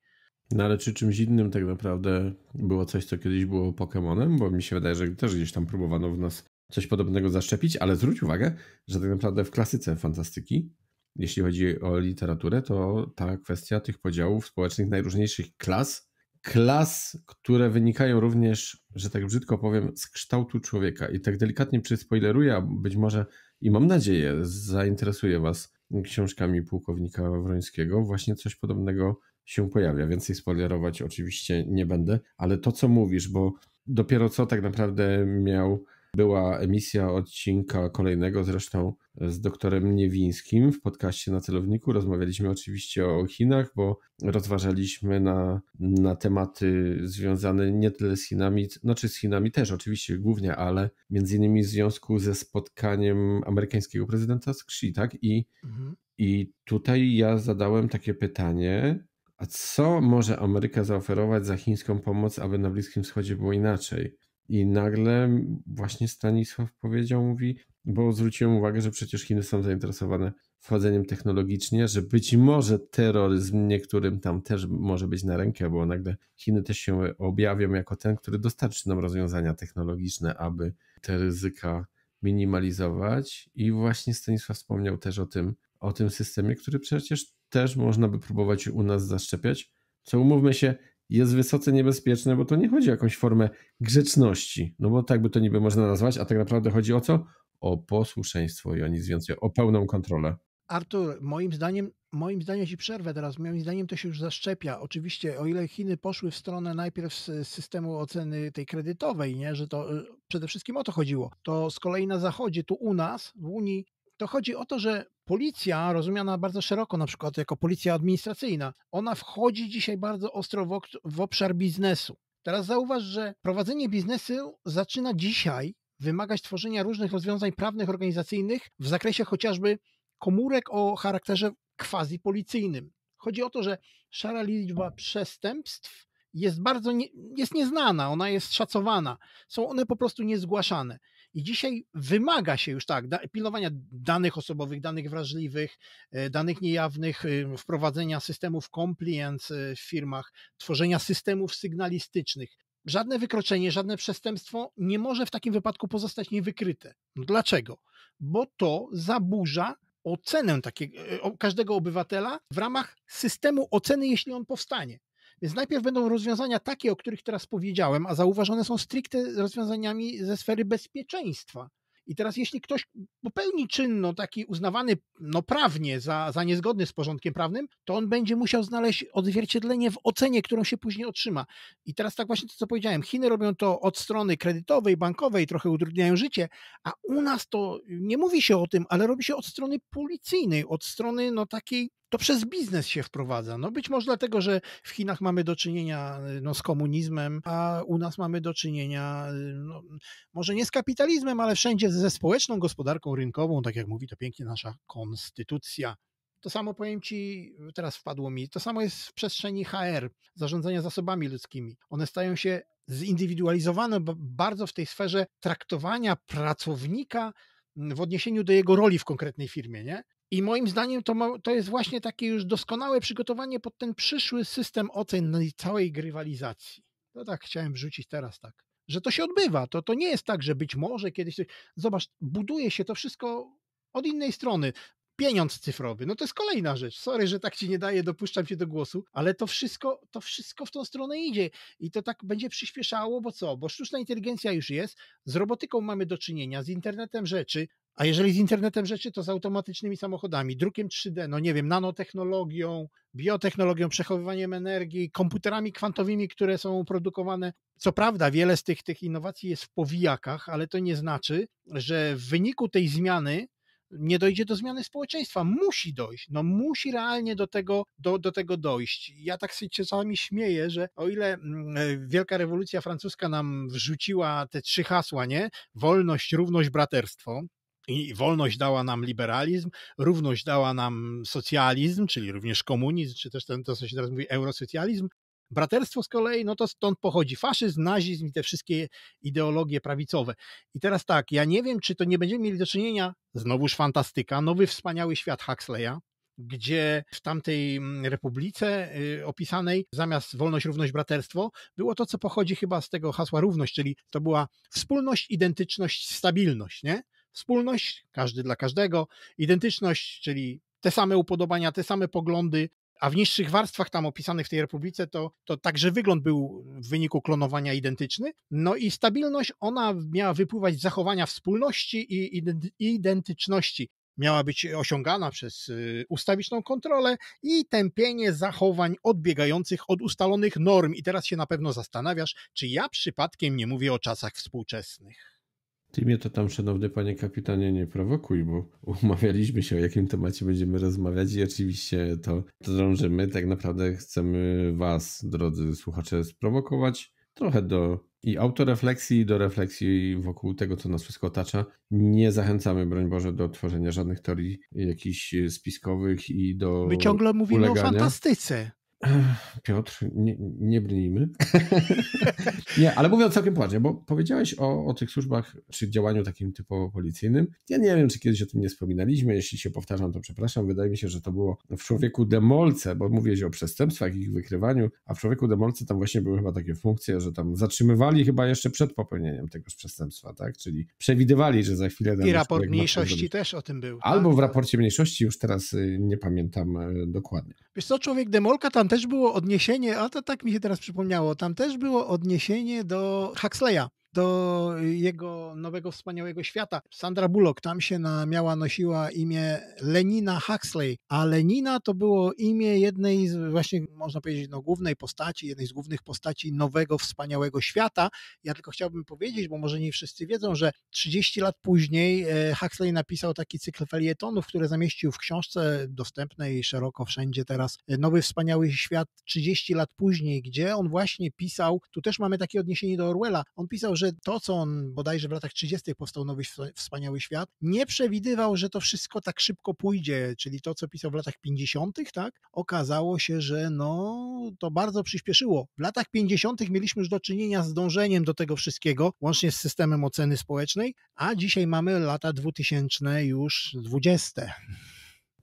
No ale czy czymś innym tak naprawdę było coś, co kiedyś było Pokémonem? Bo mi się wydaje, że też gdzieś tam próbowano w nas coś podobnego zaszczepić, ale zwróć uwagę, że tak naprawdę w klasyce fantastyki, jeśli chodzi o literaturę, to ta kwestia tych podziałów społecznych najróżniejszych klas, klas, które wynikają również, że tak brzydko powiem, z kształtu człowieka. I tak delikatnie przyspoileruję, a być może i mam nadzieję, zainteresuje Was książkami pułkownika Wrońskiego. Właśnie coś podobnego się pojawia. Więcej spoilerować oczywiście nie będę, ale to co mówisz, bo dopiero co tak naprawdę miał była emisja odcinka kolejnego zresztą z doktorem Niewińskim w podcaście na celowniku. Rozmawialiśmy oczywiście o Chinach, bo rozważaliśmy na, na tematy związane nie tyle z Chinami, znaczy z Chinami też oczywiście głównie, ale między innymi w związku ze spotkaniem amerykańskiego prezydenta z Xi, tak? I, mhm. I tutaj ja zadałem takie pytanie, a co może Ameryka zaoferować za chińską pomoc, aby na Bliskim Wschodzie było inaczej? I nagle właśnie Stanisław powiedział, mówi, bo zwróciłem uwagę, że przecież Chiny są zainteresowane wchodzeniem technologicznie, że być może terroryzm niektórym tam też może być na rękę, bo nagle Chiny też się objawią jako ten, który dostarczy nam rozwiązania technologiczne, aby te ryzyka minimalizować. I właśnie Stanisław wspomniał też o tym, o tym systemie, który przecież też można by próbować u nas zaszczepiać. Co umówmy się, jest wysoce niebezpieczne, bo to nie chodzi o jakąś formę grzeczności, no bo tak by to niby można nazwać, a tak naprawdę chodzi o co? O posłuszeństwo i o nic więcej, o pełną kontrolę. Artur, moim zdaniem, moim zdaniem ci przerwę teraz, moim zdaniem to się już zaszczepia. Oczywiście, o ile Chiny poszły w stronę najpierw systemu oceny tej kredytowej, nie, że to y, przede wszystkim o to chodziło, to z kolei na zachodzie, tu u nas, w Unii, to chodzi o to, że policja rozumiana bardzo szeroko, na przykład jako policja administracyjna, ona wchodzi dzisiaj bardzo ostro w, w obszar biznesu. Teraz zauważ, że prowadzenie biznesu zaczyna dzisiaj wymagać tworzenia różnych rozwiązań prawnych, organizacyjnych w zakresie chociażby komórek o charakterze quasi-policyjnym. Chodzi o to, że szara liczba przestępstw jest bardzo nie, jest nieznana, ona jest szacowana. Są one po prostu niezgłaszane. I dzisiaj wymaga się już tak, pilnowania danych osobowych, danych wrażliwych, e, danych niejawnych, wprowadzenia systemów compliance e, w firmach, tworzenia systemów sygnalistycznych. Żadne wykroczenie, żadne przestępstwo nie może w takim wypadku pozostać niewykryte. No dlaczego? Bo to zaburza ocenę takiego, e, każdego obywatela w ramach systemu oceny, jeśli on powstanie. Więc najpierw będą rozwiązania takie, o których teraz powiedziałem, a zauważone są stricte rozwiązaniami ze sfery bezpieczeństwa. I teraz, jeśli ktoś popełni czyn no, taki uznawany no, prawnie za, za niezgodny z porządkiem prawnym, to on będzie musiał znaleźć odzwierciedlenie w ocenie, którą się później otrzyma. I teraz, tak właśnie to, co powiedziałem, Chiny robią to od strony kredytowej, bankowej, trochę utrudniają życie, a u nas to nie mówi się o tym, ale robi się od strony policyjnej, od strony no, takiej to przez biznes się wprowadza. No być może dlatego, że w Chinach mamy do czynienia y, no, z komunizmem, a u nas mamy do czynienia y, no, może nie z kapitalizmem, ale wszędzie ze społeczną gospodarką rynkową, tak jak mówi to pięknie nasza konstytucja. To samo powiem Ci, teraz wpadło mi, to samo jest w przestrzeni HR, zarządzania zasobami ludzkimi. One stają się zindywidualizowane bardzo w tej sferze traktowania pracownika mm, w odniesieniu do jego roli w konkretnej firmie, nie? I moim zdaniem to, ma, to jest właśnie takie już doskonałe przygotowanie pod ten przyszły system ocen całej grywalizacji. To tak chciałem wrzucić teraz tak, że to się odbywa. To, to nie jest tak, że być może kiedyś... Zobacz, buduje się to wszystko od innej strony pieniądz cyfrowy. No to jest kolejna rzecz. Sorry, że tak ci nie daję, dopuszczam się do głosu, ale to wszystko, to wszystko w tą stronę idzie i to tak będzie przyspieszało, bo co? Bo sztuczna inteligencja już jest, z robotyką mamy do czynienia, z internetem rzeczy, a jeżeli z internetem rzeczy, to z automatycznymi samochodami, drukiem 3D, no nie wiem, nanotechnologią, biotechnologią, przechowywaniem energii, komputerami kwantowymi, które są produkowane. Co prawda, wiele z tych, tych innowacji jest w powijakach, ale to nie znaczy, że w wyniku tej zmiany nie dojdzie do zmiany społeczeństwa. Musi dojść. No musi realnie do tego, do, do tego dojść. Ja tak się czasami śmieję, że o ile mm, wielka rewolucja francuska nam wrzuciła te trzy hasła, nie? Wolność, równość, braterstwo, i wolność dała nam liberalizm, równość dała nam socjalizm, czyli również komunizm, czy też ten, to, co się teraz mówi, eurosocjalizm. Braterstwo z kolei, no to stąd pochodzi faszyzm, nazizm i te wszystkie ideologie prawicowe. I teraz tak, ja nie wiem, czy to nie będziemy mieli do czynienia, znowuż fantastyka, nowy wspaniały świat Huxleya, gdzie w tamtej mm, republice y, opisanej zamiast wolność, równość, braterstwo było to, co pochodzi chyba z tego hasła równość, czyli to była wspólność, identyczność, stabilność, nie? Wspólność, każdy dla każdego, identyczność, czyli te same upodobania, te same poglądy, a w niższych warstwach tam opisanych w tej republice to, to także wygląd był w wyniku klonowania identyczny. No i stabilność, ona miała wypływać z zachowania wspólności i identyczności. Miała być osiągana przez y, ustawiczną kontrolę i tępienie zachowań odbiegających od ustalonych norm. I teraz się na pewno zastanawiasz, czy ja przypadkiem nie mówię o czasach współczesnych. Ty mnie to tam, szanowny panie kapitanie, nie prowokuj, bo umawialiśmy się, o jakim temacie będziemy rozmawiać i oczywiście to drążymy. Tak naprawdę chcemy was, drodzy słuchacze, sprowokować trochę do i autorefleksji, do refleksji wokół tego, co nas wszystko otacza. Nie zachęcamy, broń Boże, do tworzenia żadnych teorii jakichś spiskowych i do. My ciągle mówimy ulegania. o fantastyce. Piotr, nie, nie brnijmy. nie, ale mówiąc całkiem poważnie, bo powiedziałeś o, o tych służbach, czy działaniu takim typowo policyjnym. Ja nie wiem, czy kiedyś o tym nie wspominaliśmy. Jeśli się powtarzam, to przepraszam. Wydaje mi się, że to było w Człowieku Demolce, bo mówiłeś o przestępstwach i ich wykrywaniu, a w Człowieku Demolce tam właśnie były chyba takie funkcje, że tam zatrzymywali chyba jeszcze przed popełnieniem tegoż przestępstwa, tak? Czyli przewidywali, że za chwilę... I raport mniejszości też o tym był. Albo tak? w raporcie mniejszości, już teraz y, nie pamiętam y, dokładnie. Wiesz co, Człowiek Demolka, tam też było odniesienie, a to tak mi się teraz przypomniało, tam też było odniesienie do Huxleya do y, jego nowego, wspaniałego świata. Sandra Bullock tam się na, miała, nosiła imię Lenina Huxley, a Lenina to było imię jednej z, właśnie można powiedzieć, no, głównej postaci, jednej z głównych postaci nowego, wspaniałego świata. Ja tylko chciałbym powiedzieć, bo może nie wszyscy wiedzą, że 30 lat później e, Huxley napisał taki cykl felietonów, które zamieścił w książce dostępnej szeroko wszędzie teraz e, Nowy Wspaniały Świat 30 lat później, gdzie on właśnie pisał, tu też mamy takie odniesienie do Orwella, on pisał, że to, co on bodajże w latach 30. powstał Nowy Wspaniały Świat, nie przewidywał, że to wszystko tak szybko pójdzie, czyli to, co pisał w latach 50., tak? Okazało się, że no, to bardzo przyspieszyło. W latach 50. mieliśmy już do czynienia z dążeniem do tego wszystkiego, łącznie z systemem oceny społecznej, a dzisiaj mamy lata 2000 już 20.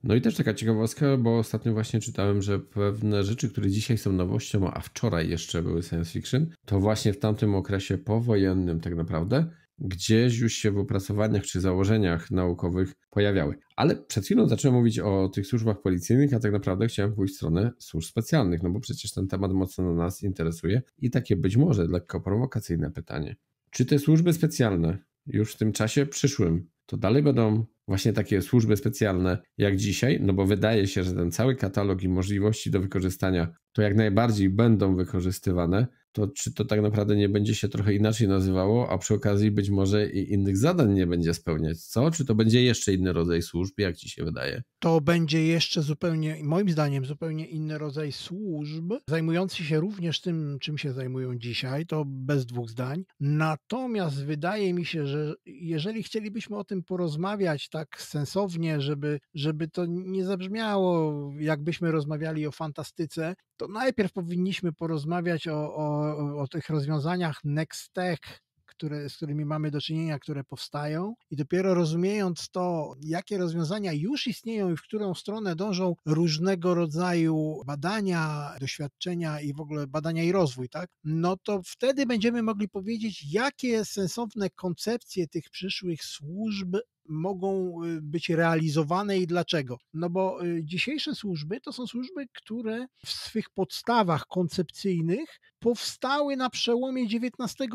No i też taka ciekawostka, bo ostatnio właśnie czytałem, że pewne rzeczy, które dzisiaj są nowością, a wczoraj jeszcze były science fiction, to właśnie w tamtym okresie powojennym tak naprawdę gdzieś już się w opracowaniach czy założeniach naukowych pojawiały. Ale przed chwilą zacząłem mówić o tych służbach policyjnych, a tak naprawdę chciałem pójść w stronę służb specjalnych, no bo przecież ten temat mocno nas interesuje i takie być może lekko prowokacyjne pytanie. Czy te służby specjalne już w tym czasie przyszłym to dalej będą właśnie takie służby specjalne jak dzisiaj, no bo wydaje się, że ten cały katalog i możliwości do wykorzystania to jak najbardziej będą wykorzystywane, to czy to tak naprawdę nie będzie się trochę inaczej nazywało, a przy okazji być może i innych zadań nie będzie spełniać, co? Czy to będzie jeszcze inny rodzaj służb, jak ci się wydaje? To będzie jeszcze zupełnie, moim zdaniem, zupełnie inny rodzaj służb, zajmujący się również tym, czym się zajmują dzisiaj, to bez dwóch zdań. Natomiast wydaje mi się, że jeżeli chcielibyśmy o tym porozmawiać tak sensownie, żeby, żeby to nie zabrzmiało, jakbyśmy rozmawiali o fantastyce, to najpierw powinniśmy porozmawiać o, o o, tych rozwiązaniach Next Tech, które, z którymi mamy do czynienia, które powstają, i dopiero rozumiejąc to, jakie rozwiązania już istnieją i w którą stronę dążą różnego rodzaju badania, doświadczenia i w ogóle badania i rozwój, tak? No to wtedy będziemy mogli powiedzieć, jakie sensowne koncepcje tych przyszłych służb mogą y, być realizowane i dlaczego? No bo y, dzisiejsze służby to są służby, które w swych podstawach koncepcyjnych powstały na przełomie XIX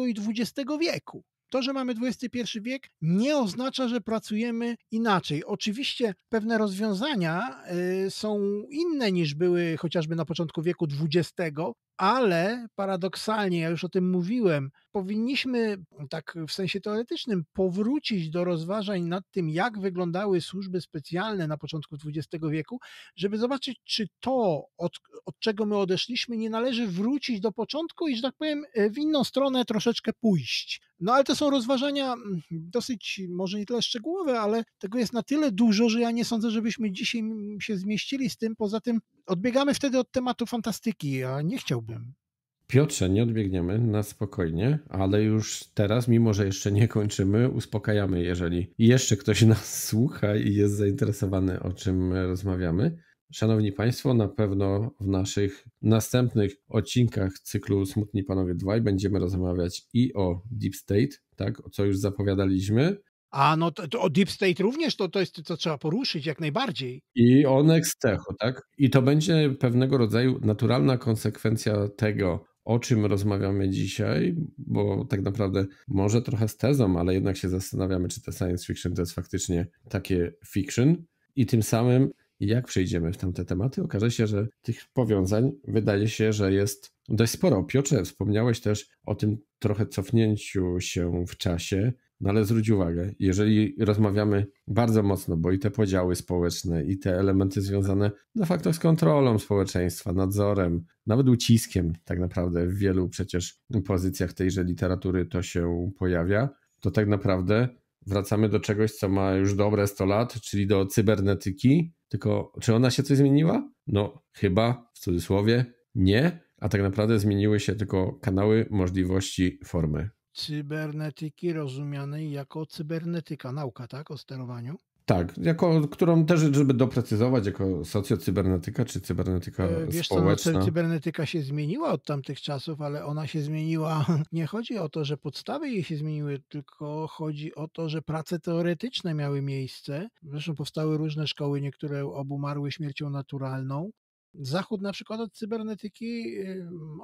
i XX wieku. To, że mamy XXI wiek, nie oznacza, że pracujemy inaczej. Oczywiście pewne rozwiązania y, są inne niż były chociażby na początku wieku XX, ale paradoksalnie, ja już o tym mówiłem, powinniśmy, tak w sensie teoretycznym, powrócić do rozważań nad tym, jak wyglądały służby specjalne na początku XX wieku, żeby zobaczyć, czy to, od, od czego my odeszliśmy, nie należy wrócić do początku i, że tak powiem, e, w inną stronę troszeczkę pójść. No ale to są rozważania mm, dosyć, może nie tyle szczegółowe, ale tego jest na tyle dużo, że ja nie sądzę, żebyśmy dzisiaj mm, się zmieścili z tym. Poza tym odbiegamy wtedy od tematu fantastyki, a nie chciałbym Piotrze, nie odbiegniemy na spokojnie, ale już teraz, mimo że jeszcze nie kończymy, uspokajamy, jeżeli jeszcze ktoś nas słucha i jest zainteresowany, o czym rozmawiamy. Szanowni Państwo, na pewno w naszych następnych odcinkach cyklu Smutni Panowie 2 będziemy rozmawiać i o Deep State, tak, o co już zapowiadaliśmy, a no to, to o Deep State również to, to jest co trzeba poruszyć jak najbardziej. I o Nextechu, tak? I to będzie pewnego rodzaju naturalna konsekwencja tego, o czym rozmawiamy dzisiaj, bo tak naprawdę może trochę z tezą, ale jednak się zastanawiamy, czy ta science fiction to jest faktycznie takie fiction i tym samym jak przejdziemy w tamte tematy, okaże się, że tych powiązań wydaje się, że jest dość sporo. Piotrze, wspomniałeś też o tym trochę cofnięciu się w czasie no ale zwróć uwagę, jeżeli rozmawiamy bardzo mocno, bo i te podziały społeczne, i te elementy związane de facto z kontrolą społeczeństwa, nadzorem, nawet uciskiem, tak naprawdę w wielu przecież pozycjach tejże literatury to się pojawia, to tak naprawdę wracamy do czegoś, co ma już dobre 100 lat, czyli do cybernetyki. Tylko czy ona się coś zmieniła? No, chyba w cudzysłowie nie, a tak naprawdę zmieniły się tylko kanały, możliwości, formy cybernetyki rozumianej jako cybernetyka, nauka, tak, o sterowaniu? Tak, jako, którą też, żeby doprecyzować, jako socjocybernetyka czy cybernetyka Wiesz społeczna. Wiesz co, no, cybernetyka się zmieniła od tamtych czasów, ale ona się zmieniła, nie chodzi o to, że podstawy jej się zmieniły, tylko chodzi o to, że prace teoretyczne miały miejsce. Zresztą powstały różne szkoły, niektóre obumarły śmiercią naturalną, Zachód na przykład od cybernetyki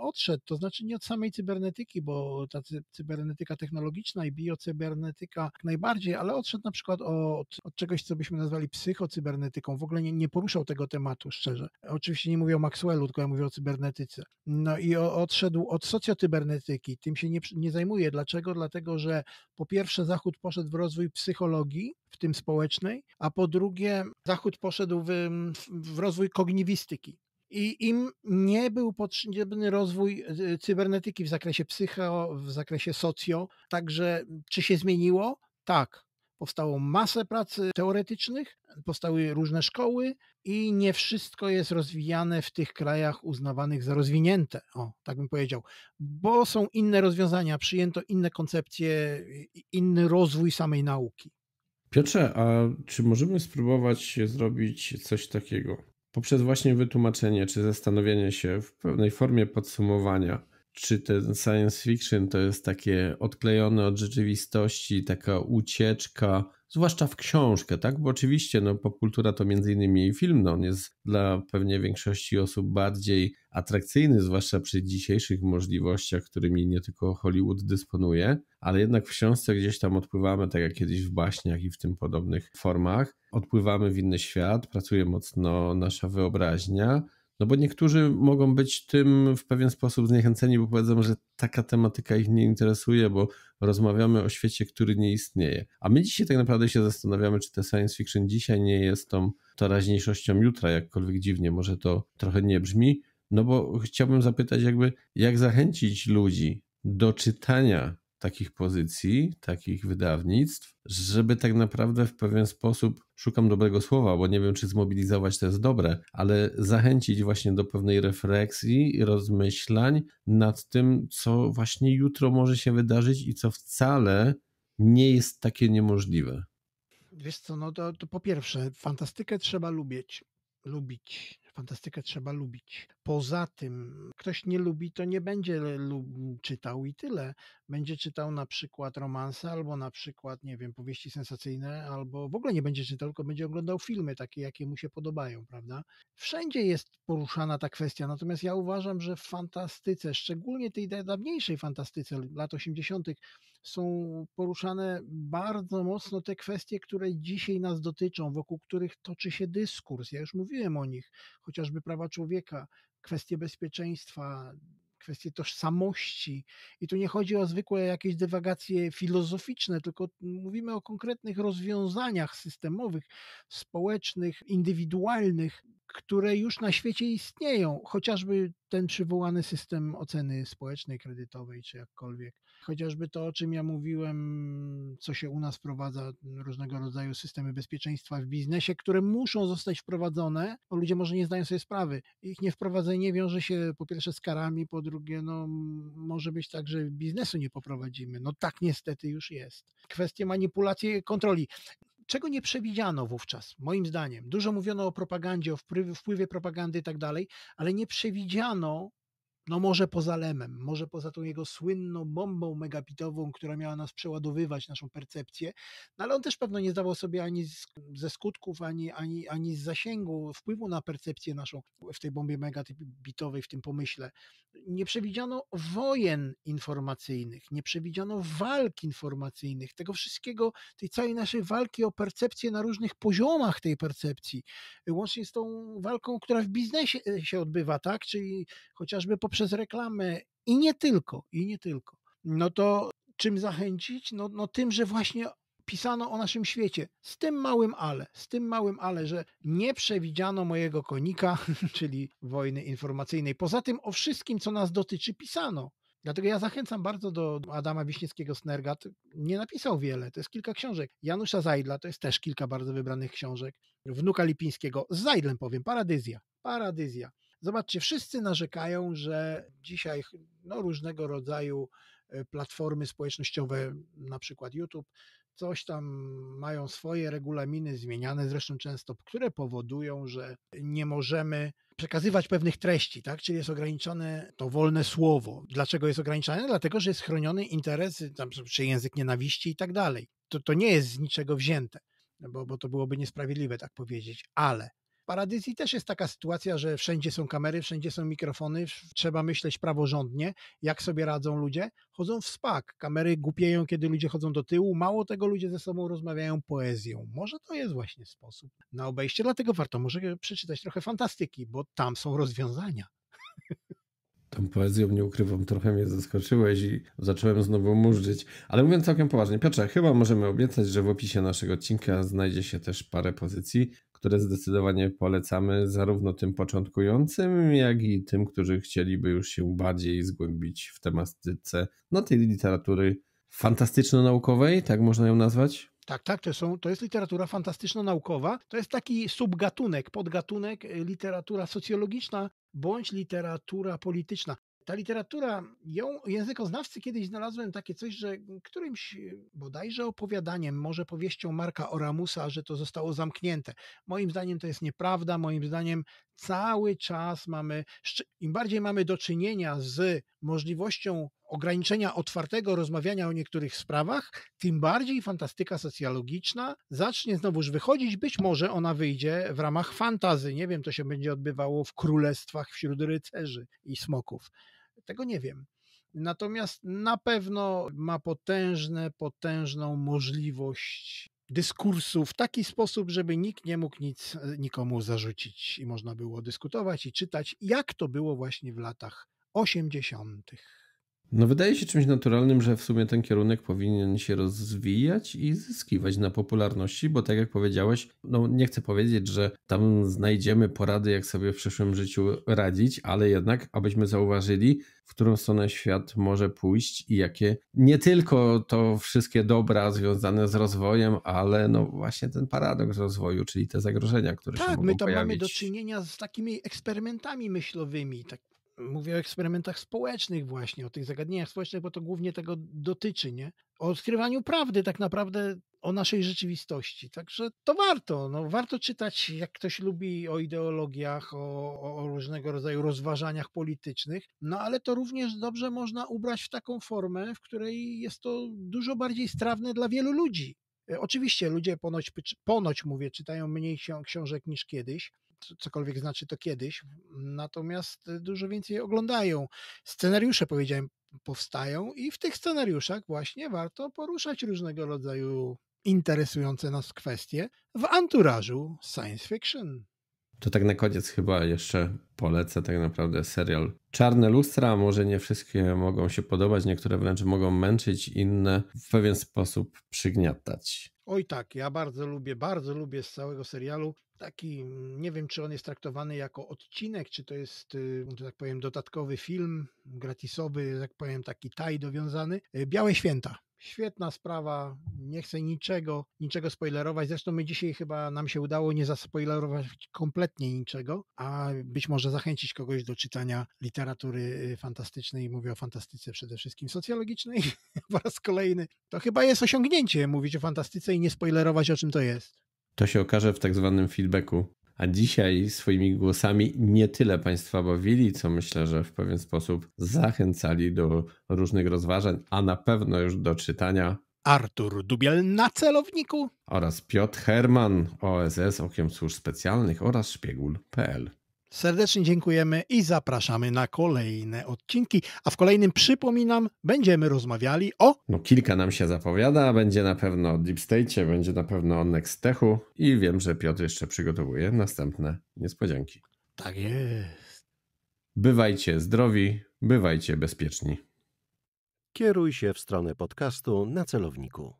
odszedł, to znaczy nie od samej cybernetyki, bo ta cybernetyka technologiczna i biocybernetyka najbardziej, ale odszedł na przykład od, od czegoś, co byśmy nazwali psychocybernetyką. W ogóle nie, nie poruszał tego tematu szczerze. Oczywiście nie mówię o Maxwellu, tylko ja mówię o cybernetyce. No i odszedł od socjocybernetyki. Tym się nie, nie zajmuje. Dlaczego? Dlatego, że po pierwsze Zachód poszedł w rozwój psychologii, w tym społecznej, a po drugie Zachód poszedł mm, w, w rozwój kogniwistyki. I im nie był potrzebny rozwój e, e, cybernetyki w zakresie psycho, w zakresie socjo. Także mm, czy się zmieniło? Tak. Powstało masę prac teoretycznych, powstały różne szkoły i nie wszystko jest rozwijane w tych krajach uznawanych za rozwinięte, o, tak bym powiedział, bo są inne rozwiązania, przyjęto inne koncepcje, inny rozwój samej nauki. Piotrze, a czy możemy spróbować zrobić coś takiego? Poprzez właśnie wytłumaczenie czy zastanowienie się w pewnej formie podsumowania, czy ten science fiction to jest takie odklejone od rzeczywistości, taka ucieczka, zwłaszcza w książkę, tak? Bo oczywiście no, popkultura to między innymi film, no, on jest dla pewnie większości osób bardziej atrakcyjny, zwłaszcza przy dzisiejszych możliwościach, którymi nie tylko Hollywood dysponuje, ale jednak w książce gdzieś tam odpływamy, tak jak kiedyś w baśniach i w tym podobnych formach, odpływamy w inny świat, pracuje mocno nasza wyobraźnia, no bo niektórzy mogą być tym w pewien sposób zniechęceni, bo powiedzą, że taka tematyka ich nie interesuje, bo rozmawiamy o świecie, który nie istnieje. A my dzisiaj tak naprawdę się zastanawiamy, czy te science fiction dzisiaj nie jest tą teraźniejszością jutra, jakkolwiek dziwnie może to trochę nie brzmi. No bo chciałbym zapytać, jakby jak zachęcić ludzi do czytania takich pozycji, takich wydawnictw, żeby tak naprawdę w pewien sposób szukam dobrego słowa, bo nie wiem, czy zmobilizować to jest dobre, ale zachęcić właśnie do pewnej refleksji, rozmyślań nad tym, co właśnie jutro może się wydarzyć i co wcale nie jest takie niemożliwe. Wiesz co, no to, to po pierwsze, fantastykę trzeba lubić. Lubić. Fantastykę trzeba lubić. Poza tym, ktoś nie lubi, to nie będzie czytał i tyle. Będzie czytał na przykład romanse, albo na przykład, nie wiem, powieści sensacyjne, albo w ogóle nie będzie czytał, tylko będzie oglądał filmy takie, jakie mu się podobają, prawda? Wszędzie jest poruszana ta kwestia, natomiast ja uważam, że w fantastyce, szczególnie tej dawniejszej fantastyce lat 80., są poruszane bardzo mocno te kwestie, które dzisiaj nas dotyczą, wokół których toczy się dyskurs. Ja już mówiłem o nich, chociażby prawa człowieka, kwestie bezpieczeństwa, kwestie tożsamości. I tu nie chodzi o zwykłe jakieś dywagacje filozoficzne, tylko mówimy o konkretnych rozwiązaniach systemowych, społecznych, indywidualnych, które już na świecie istnieją, chociażby ten przywołany system oceny społecznej, kredytowej, czy jakkolwiek. Chociażby to, o czym ja mówiłem, co się u nas wprowadza, różnego rodzaju systemy bezpieczeństwa w biznesie, które muszą zostać wprowadzone, bo ludzie może nie zdają sobie sprawy. Ich niewprowadzenie wiąże się po pierwsze z karami, po drugie, no, może być tak, że biznesu nie poprowadzimy. No tak niestety już jest. Kwestie manipulacji kontroli czego nie przewidziano wówczas, moim zdaniem. Dużo mówiono o propagandzie, o wpływie, wpływie propagandy i tak dalej, ale nie przewidziano no może poza Lemem, może poza tą jego słynną bombą megabitową, która miała nas przeładowywać, naszą percepcję, no ale on też pewno nie zdawał sobie ani z, ze skutków, ani, ani, ani z zasięgu wpływu na percepcję naszą w tej bombie megabitowej, w tym pomyśle. Nie przewidziano wojen informacyjnych, nie przewidziano walk informacyjnych, tego wszystkiego, tej całej naszej walki o percepcję na różnych poziomach tej percepcji, łącznie z tą walką, która w biznesie e, się odbywa, tak, czyli chociażby po poprzez reklamę i nie tylko, i nie tylko. No to czym zachęcić? No, no tym, że właśnie pisano o naszym świecie. Z tym małym ale, z tym małym ale, że nie przewidziano mojego konika, czyli wojny informacyjnej. Poza tym o wszystkim, co nas dotyczy, pisano. Dlatego ja zachęcam bardzo do Adama Wiśniewskiego Snergat. Nie napisał wiele, to jest kilka książek. Janusza Zajdla, to jest też kilka bardzo wybranych książek. Wnuka Lipińskiego, z Zajdlem powiem, Paradyzja. Paradyzja. Zobaczcie, wszyscy narzekają, że dzisiaj no, różnego rodzaju e, platformy społecznościowe, na przykład YouTube, coś tam mają swoje regulaminy zmieniane, zresztą często, które powodują, że nie możemy przekazywać pewnych treści, tak? Czyli jest ograniczone to wolne słowo. Dlaczego jest ograniczone? Dlatego, że jest chroniony interes, tam, czy język nienawiści i tak dalej. To, to nie jest z niczego wzięte, bo, bo to byłoby niesprawiedliwe tak powiedzieć, ale Paradysji też jest taka sytuacja, że wszędzie są kamery, wszędzie są mikrofony, trzeba myśleć praworządnie, jak sobie radzą ludzie. Chodzą w spak, kamery głupieją, kiedy ludzie chodzą do tyłu, mało tego ludzie ze sobą rozmawiają poezją. Może to jest właśnie sposób na obejście, dlatego warto może przeczytać trochę fantastyki, bo tam są rozwiązania. Tą poezją, nie ukrywam, trochę mnie zaskoczyłeś i zacząłem znowu murzyć. Ale mówiąc całkiem poważnie, Piotrze, chyba możemy obiecać, że w opisie naszego odcinka znajdzie się też parę pozycji, które zdecydowanie polecamy zarówno tym początkującym, jak i tym, którzy chcieliby już się bardziej zgłębić w tematyce no, tej literatury fantastyczno-naukowej, tak można ją nazwać? Tak, tak, to, są, to jest literatura fantastyczno-naukowa. To jest taki subgatunek, podgatunek y, literatura socjologiczna bądź literatura polityczna. Ta literatura, ją językoznawcy kiedyś znalazłem takie coś, że którymś bodajże opowiadaniem, może powieścią Marka Oramusa, że to zostało zamknięte. Moim zdaniem to jest nieprawda, moim zdaniem cały czas mamy, im bardziej mamy do czynienia z możliwością ograniczenia otwartego rozmawiania o niektórych sprawach, tym bardziej fantastyka socjologiczna zacznie znowuż wychodzić. Być może ona wyjdzie w ramach fantazy. Nie wiem, to się będzie odbywało w królestwach wśród rycerzy i smoków. Tego nie wiem. Natomiast na pewno ma potężne, potężną możliwość dyskursu w taki sposób, żeby nikt nie mógł nic e, nikomu zarzucić i można było dyskutować i czytać, jak to było właśnie w latach 80. No wydaje się czymś naturalnym, że w sumie ten kierunek powinien się rozwijać i zyskiwać na popularności, bo tak jak powiedziałeś, no nie chcę powiedzieć, że tam znajdziemy porady, jak sobie w przyszłym życiu radzić, ale jednak, abyśmy zauważyli, w którą stronę świat może pójść i jakie nie tylko to wszystkie dobra związane z rozwojem, ale no właśnie ten paradoks rozwoju, czyli te zagrożenia, które tak, się mogą pojawić. Tak, my tam pojawić. mamy do czynienia z takimi eksperymentami myślowymi, tak mówię o eksperymentach społecznych właśnie, o tych zagadnieniach społecznych, bo to głównie tego dotyczy, nie? O odkrywaniu prawdy tak naprawdę o naszej rzeczywistości. Także to warto. No, warto czytać, jak ktoś lubi o ideologiach, o, o, różnego rodzaju rozważaniach politycznych, no ale to również dobrze można ubrać w taką formę, w której jest to dużo bardziej strawne dla wielu ludzi. E, oczywiście ludzie ponoć, ponoć mówię, czytają mniej książek niż kiedyś, cokolwiek znaczy to kiedyś, natomiast y, dużo więcej oglądają. Scenariusze, powiedziałem, powstają i w tych scenariuszach właśnie warto poruszać różnego rodzaju interesujące nas kwestie w anturażu science fiction. To tak na koniec chyba jeszcze polecę tak naprawdę serial Czarne Lustra. Może nie wszystkie mogą się podobać, niektóre wręcz mogą męczyć, inne w pewien sposób przygniatać. Oj tak, ja bardzo lubię, bardzo lubię z całego serialu taki, nie wiem czy on jest traktowany jako odcinek, czy to jest, y, że tak powiem, dodatkowy film, gratisowy, że tak powiem, taki taj dowiązany. Y, Białe Święta. Świetna sprawa, nie chcę niczego, niczego spoilerować. Zresztą my dzisiaj chyba nam się udało nie zaspoilerować kompletnie niczego, a być może zachęcić kogoś do czytania literatury y, fantastycznej. Mówię o fantastyce przede wszystkim socjologicznej po raz kolejny. To chyba jest osiągnięcie mówić o fantastyce i nie spoilerować o czym to jest. To się okaże w tak zwanym feedbacku. A dzisiaj swoimi głosami nie tyle Państwa bawili, co myślę, że w pewien sposób zachęcali do różnych rozważań, a na pewno już do czytania. Artur Dubiel na celowniku oraz Piotr Herman, OSS, Okiem Służb Specjalnych oraz Szpiegul.pl. Serdecznie dziękujemy i zapraszamy na kolejne odcinki. A w kolejnym, przypominam, będziemy rozmawiali o. No, kilka nam się zapowiada. Będzie na pewno o Deep State, będzie na pewno o Nextechu i wiem, że Piotr jeszcze przygotowuje następne niespodzianki. Tak jest. Bywajcie zdrowi, bywajcie bezpieczni. Kieruj się w stronę podcastu na celowniku.